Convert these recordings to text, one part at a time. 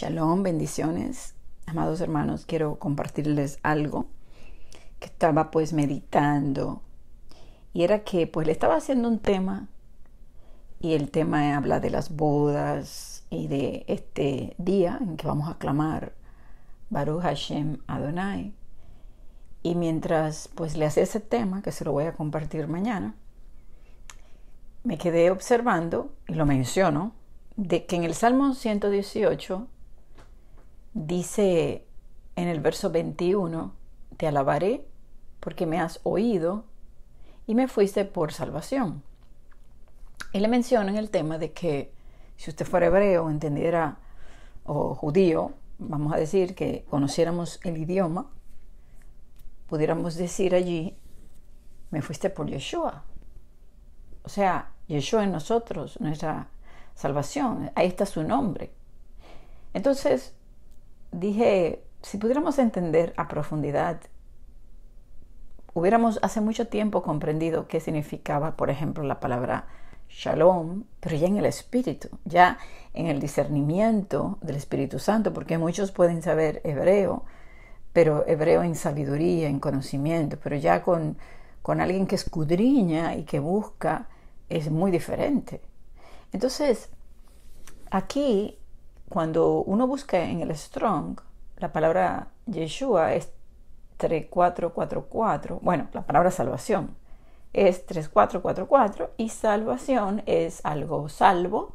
Shalom, bendiciones. Amados hermanos, quiero compartirles algo que estaba pues meditando y era que pues le estaba haciendo un tema y el tema habla de las bodas y de este día en que vamos a clamar Baruch Hashem Adonai. Y mientras pues le hacía ese tema, que se lo voy a compartir mañana, me quedé observando, y lo menciono, de que en el Salmo 118 Dice en el verso 21, Te alabaré porque me has oído y me fuiste por salvación. Y le en el tema de que si usted fuera hebreo, entendiera, o judío, vamos a decir, que conociéramos el idioma, pudiéramos decir allí, me fuiste por Yeshua. O sea, Yeshua en nosotros, nuestra salvación, ahí está su nombre. Entonces, dije, si pudiéramos entender a profundidad, hubiéramos hace mucho tiempo comprendido qué significaba, por ejemplo, la palabra shalom, pero ya en el espíritu, ya en el discernimiento del Espíritu Santo, porque muchos pueden saber hebreo, pero hebreo en sabiduría, en conocimiento, pero ya con, con alguien que escudriña y que busca es muy diferente. Entonces, aquí cuando uno busca en el Strong, la palabra Yeshua es 3444, bueno, la palabra salvación es 3444 y salvación es algo salvo,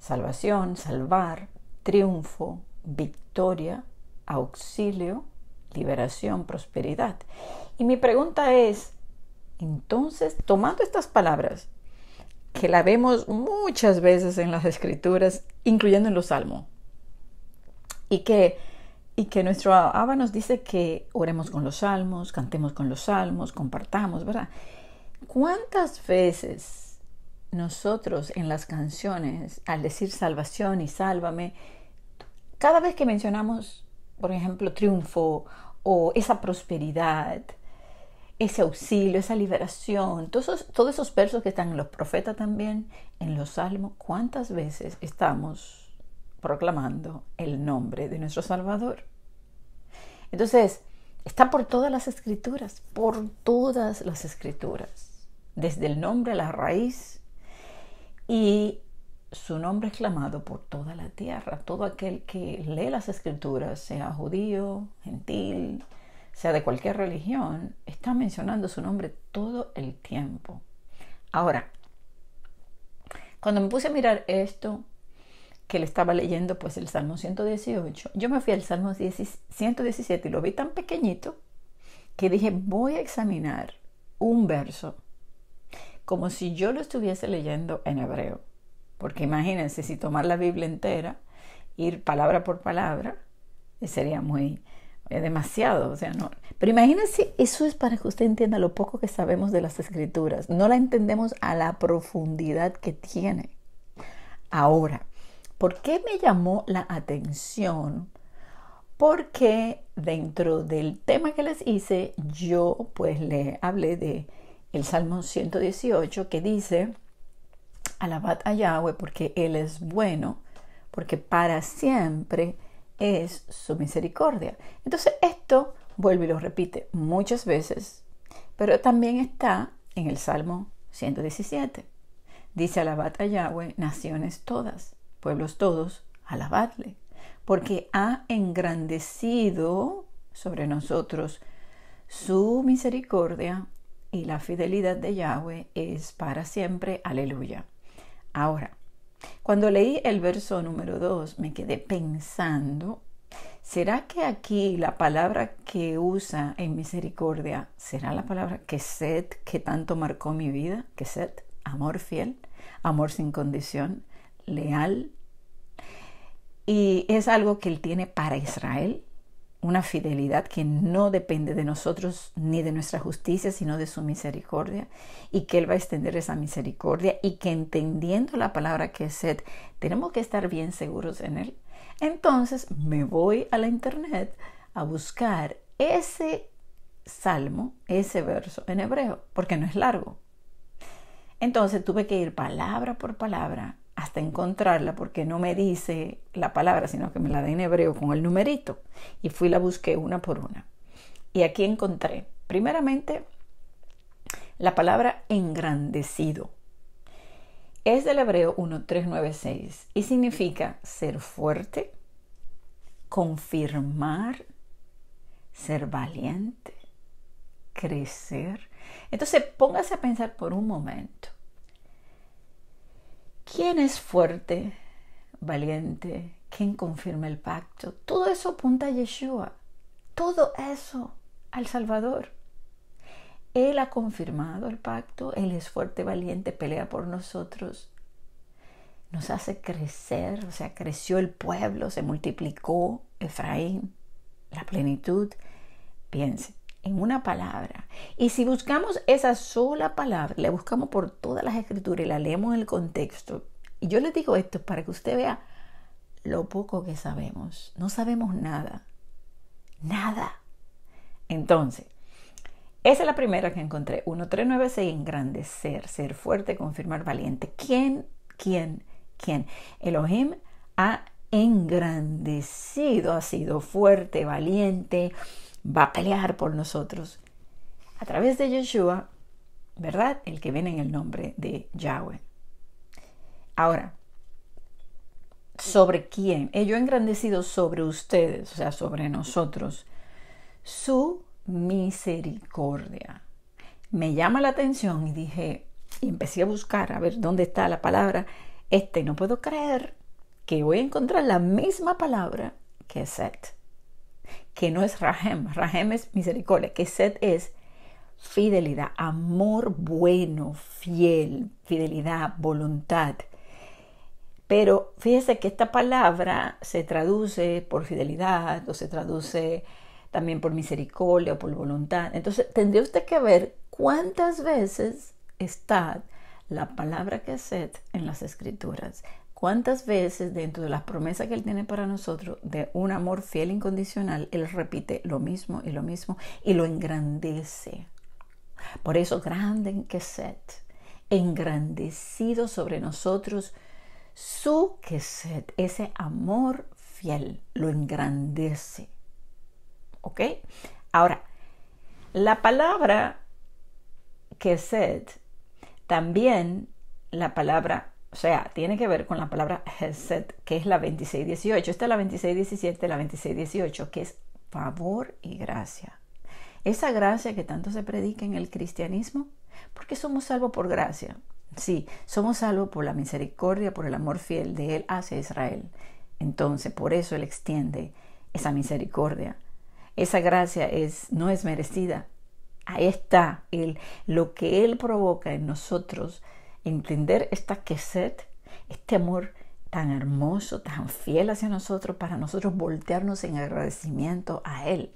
salvación, salvar, triunfo, victoria, auxilio, liberación, prosperidad. Y mi pregunta es, entonces, tomando estas palabras, que la vemos muchas veces en las escrituras, incluyendo en los salmos. Y que, y que nuestro Abba nos dice que oremos con los salmos, cantemos con los salmos, compartamos, ¿verdad? ¿Cuántas veces nosotros en las canciones, al decir salvación y sálvame, cada vez que mencionamos, por ejemplo, triunfo o esa prosperidad, ese auxilio, esa liberación, todos esos, todos esos versos que están en los profetas también, en los salmos, ¿cuántas veces estamos proclamando el nombre de nuestro Salvador? Entonces, está por todas las escrituras, por todas las escrituras, desde el nombre a la raíz, y su nombre es clamado por toda la tierra, todo aquel que lee las escrituras, sea judío, gentil, sea de cualquier religión, está mencionando su nombre todo el tiempo. Ahora, cuando me puse a mirar esto, que le estaba leyendo pues el Salmo 118, yo me fui al Salmo 117 y lo vi tan pequeñito que dije, voy a examinar un verso como si yo lo estuviese leyendo en hebreo. Porque imagínense, si tomar la Biblia entera, ir palabra por palabra, sería muy eh, demasiado, o sea, no. Pero imagínense, eso es para que usted entienda lo poco que sabemos de las escrituras. No la entendemos a la profundidad que tiene. Ahora, ¿por qué me llamó la atención? Porque dentro del tema que les hice, yo pues le hablé de el Salmo 118 que dice, alabad a Yahweh porque Él es bueno, porque para siempre es su misericordia. Entonces esto vuelve y lo repite muchas veces, pero también está en el Salmo 117. Dice, alabad a Yahweh, naciones todas, pueblos todos, alabadle, porque ha engrandecido sobre nosotros su misericordia y la fidelidad de Yahweh es para siempre. Aleluya. Ahora, cuando leí el verso número 2 me quedé pensando, ¿será que aquí la palabra que usa en misericordia será la palabra que sed que tanto marcó mi vida? Que sed, amor fiel, amor sin condición, leal. Y es algo que él tiene para Israel una fidelidad que no depende de nosotros ni de nuestra justicia, sino de su misericordia, y que Él va a extender esa misericordia y que entendiendo la palabra que es sed, tenemos que estar bien seguros en Él. Entonces me voy a la internet a buscar ese salmo, ese verso en hebreo, porque no es largo. Entonces tuve que ir palabra por palabra hasta encontrarla porque no me dice la palabra, sino que me la da en hebreo con el numerito. Y fui la busqué una por una. Y aquí encontré, primeramente, la palabra engrandecido. Es del hebreo 1396 y significa ser fuerte, confirmar, ser valiente, crecer. Entonces póngase a pensar por un momento ¿Quién es fuerte, valiente? ¿Quién confirma el pacto? Todo eso apunta a Yeshua. Todo eso al Salvador. Él ha confirmado el pacto, Él es fuerte, valiente, pelea por nosotros, nos hace crecer, o sea, creció el pueblo, se multiplicó Efraín, la plenitud. Piense, en una palabra. Y si buscamos esa sola palabra, la buscamos por todas las escrituras y la leemos en el contexto. Y yo les digo esto para que usted vea lo poco que sabemos. No sabemos nada. Nada. Entonces, esa es la primera que encontré. 1396, engrandecer, ser fuerte, confirmar valiente. ¿Quién, quién, quién? Elohim ha engrandecido, ha sido fuerte, valiente, va a pelear por nosotros a través de Yeshua, ¿verdad? El que viene en el nombre de Yahweh. Ahora, ¿sobre quién? Ello eh, engrandecido sobre ustedes, o sea, sobre nosotros, su misericordia. Me llama la atención y dije, y empecé a buscar a ver dónde está la palabra, este, no puedo creer que voy a encontrar la misma palabra que Seth que no es Rahem. Rahem es misericordia, que sed es fidelidad, amor bueno, fiel, fidelidad, voluntad. Pero fíjese que esta palabra se traduce por fidelidad o se traduce también por misericordia o por voluntad. Entonces tendría usted que ver cuántas veces está la palabra que sed en las escrituras. ¿Cuántas veces dentro de las promesas que Él tiene para nosotros de un amor fiel incondicional, Él repite lo mismo y lo mismo y lo engrandece? Por eso, grande en set engrandecido sobre nosotros su Keset, ese amor fiel, lo engrandece. ¿Ok? Ahora, la palabra set también la palabra o sea, tiene que ver con la palabra Hesed, que es la 2618. Esta es la 2617, la 2618, que es favor y gracia. Esa gracia que tanto se predica en el cristianismo, porque somos salvos por gracia. Sí, somos salvos por la misericordia, por el amor fiel de Él hacia Israel. Entonces, por eso Él extiende esa misericordia. Esa gracia es, no es merecida. Ahí está el, lo que Él provoca en nosotros entender esta queset, este amor tan hermoso, tan fiel hacia nosotros, para nosotros voltearnos en agradecimiento a Él.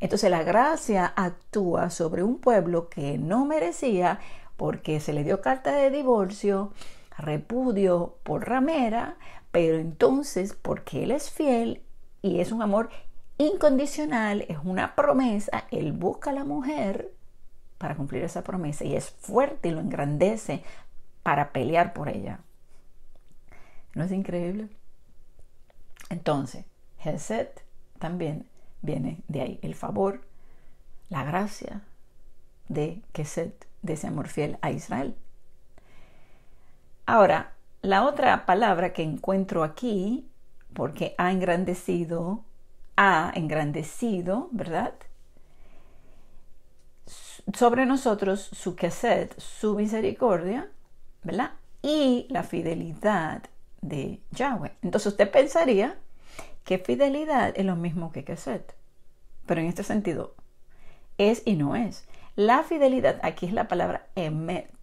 Entonces la gracia actúa sobre un pueblo que no merecía porque se le dio carta de divorcio, repudio por ramera, pero entonces porque Él es fiel y es un amor incondicional, es una promesa, Él busca a la mujer, para cumplir esa promesa y es fuerte y lo engrandece para pelear por ella. ¿No es increíble? Entonces, Geset también viene de ahí el favor, la gracia de Geset, de ese amor fiel a Israel. Ahora, la otra palabra que encuentro aquí, porque ha engrandecido, ha engrandecido, ¿verdad? sobre nosotros su quesed, su misericordia, ¿verdad? Y la fidelidad de Yahweh. Entonces usted pensaría que fidelidad es lo mismo que quesed, pero en este sentido es y no es. La fidelidad, aquí es la palabra emet.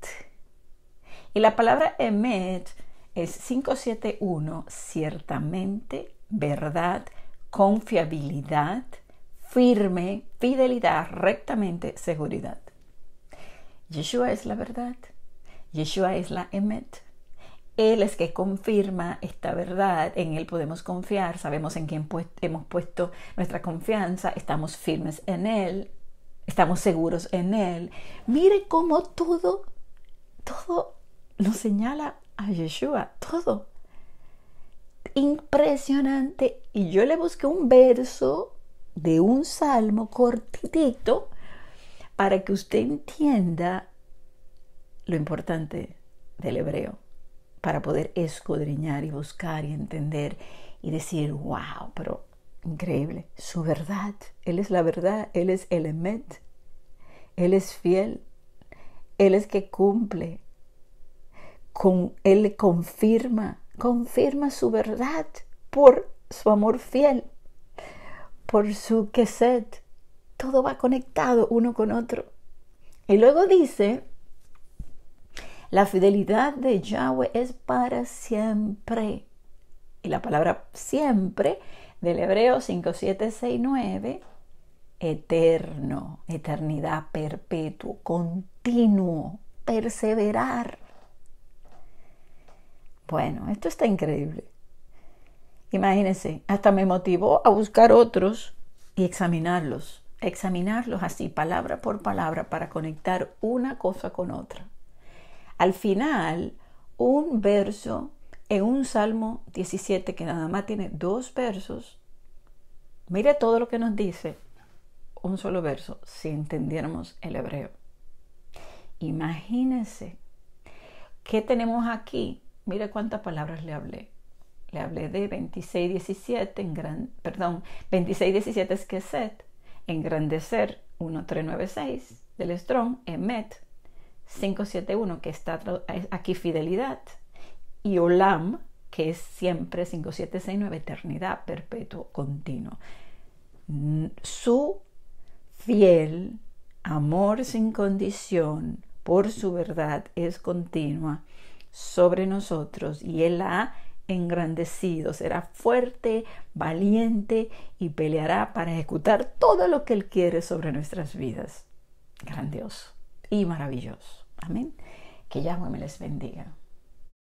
Y la palabra emet es 571, ciertamente, verdad, confiabilidad, firme, fidelidad, rectamente, seguridad. Yeshua es la verdad. Yeshua es la Emet. Él es que confirma esta verdad, en Él podemos confiar, sabemos en quién hemos puesto nuestra confianza, estamos firmes en Él, estamos seguros en Él. Mire cómo todo, todo nos señala a Yeshua, todo. Impresionante. Y yo le busqué un verso de un salmo cortito para que usted entienda lo importante del hebreo, para poder escudriñar y buscar y entender y decir, wow, pero increíble, su verdad, Él es la verdad, Él es el Emet, Él es fiel, Él es que cumple, Con, Él confirma, confirma su verdad por su amor fiel por su queset. Todo va conectado uno con otro. Y luego dice, la fidelidad de Yahweh es para siempre. Y la palabra siempre del Hebreo 5769, eterno, eternidad, perpetuo, continuo, perseverar. Bueno, esto está increíble. Imagínense, hasta me motivó a buscar otros y examinarlos, examinarlos así, palabra por palabra, para conectar una cosa con otra. Al final, un verso en un Salmo 17 que nada más tiene dos versos, mire todo lo que nos dice, un solo verso, si entendiéramos el hebreo. Imagínense, ¿qué tenemos aquí? Mire cuántas palabras le hablé le hablé de 2617, en gran, perdón, 2617 es que Keset, engrandecer 1396 del Strong, Emet 571 que está aquí fidelidad y Olam que es siempre 5769 eternidad, perpetuo, continuo. Su fiel amor sin condición por su verdad es continua sobre nosotros y él ha engrandecido, será fuerte, valiente y peleará para ejecutar todo lo que Él quiere sobre nuestras vidas. Grandioso y maravilloso. Amén. Que Yahweh me les bendiga.